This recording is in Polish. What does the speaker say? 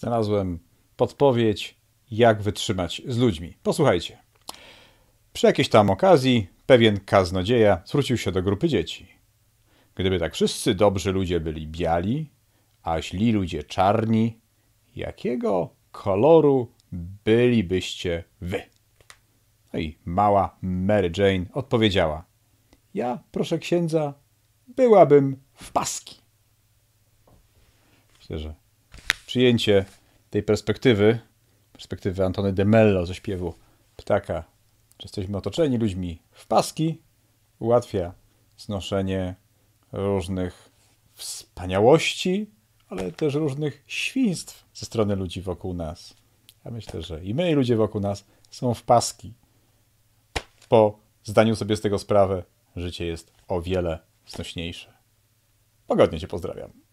znalazłem podpowiedź, jak wytrzymać z ludźmi. Posłuchajcie. Przy jakiejś tam okazji pewien kaznodzieja zwrócił się do grupy dzieci. Gdyby tak wszyscy dobrzy ludzie byli biali, a źli ludzie czarni, jakiego koloru bylibyście wy? No i mała Mary Jane odpowiedziała: Ja, proszę księdza, byłabym w paski. Myślę, że przyjęcie tej perspektywy, perspektywy Antony de Mello ze śpiewu ptaka, czy jesteśmy otoczeni ludźmi w paski, ułatwia znoszenie różnych wspaniałości, ale też różnych świństw ze strony ludzi wokół nas. Ja myślę, że i my, i ludzie wokół nas są w paski. Po zdaniu sobie z tego sprawę, życie jest o wiele znośniejsze. Pogodnie Cię pozdrawiam.